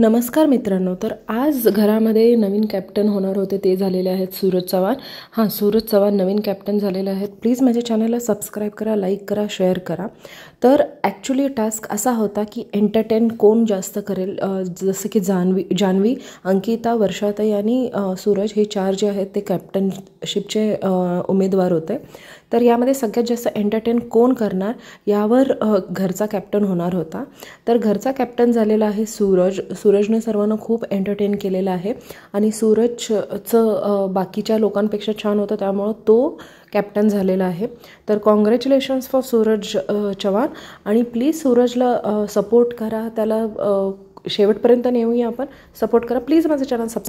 नमस्कार मित्रांनो तर आज घरामध्ये नवीन कॅप्टन होणार होते ते झालेले आहेत सूरज चव्हाण हां सूरज चव्हाण नवीन कॅप्टन झालेले आहेत प्लीज माझ्या चॅनलला सबस्क्राईब करा लाईक करा शेअर करा तर ॲक्च्युली टास्क असा होता की एंटरटेन कोण जास्त करेल जसं की जान्हवी जान्हवी अंकिता वर्षाताई आणि सूरज हे चार जे आहेत ते कॅप्टनशिपचे उमेदवार होते तर यामध्ये सगळ्यात जास्त एंटरटेन कोण करणार यावर घरचा कॅप्टन होणार होता तर घरचा कॅप्टन झालेला आहे सूरज सूरजने सर्वांना खूप एंटरटेन केलेलं आहे आणि सूरजचं बाकीच्या लोकांपेक्षा छान होतं त्यामुळं तो कॅप्टन झालेला आहे तर कॉंग्रॅच्युलेशन्स फॉर सूरज चव्हाण आणि प्लीज सूरजला सपोर्ट करा त्याला शेवटपर्यंत नेऊया आपण सपोर्ट करा प्लीज माझं चॅनल सबस्क्राईब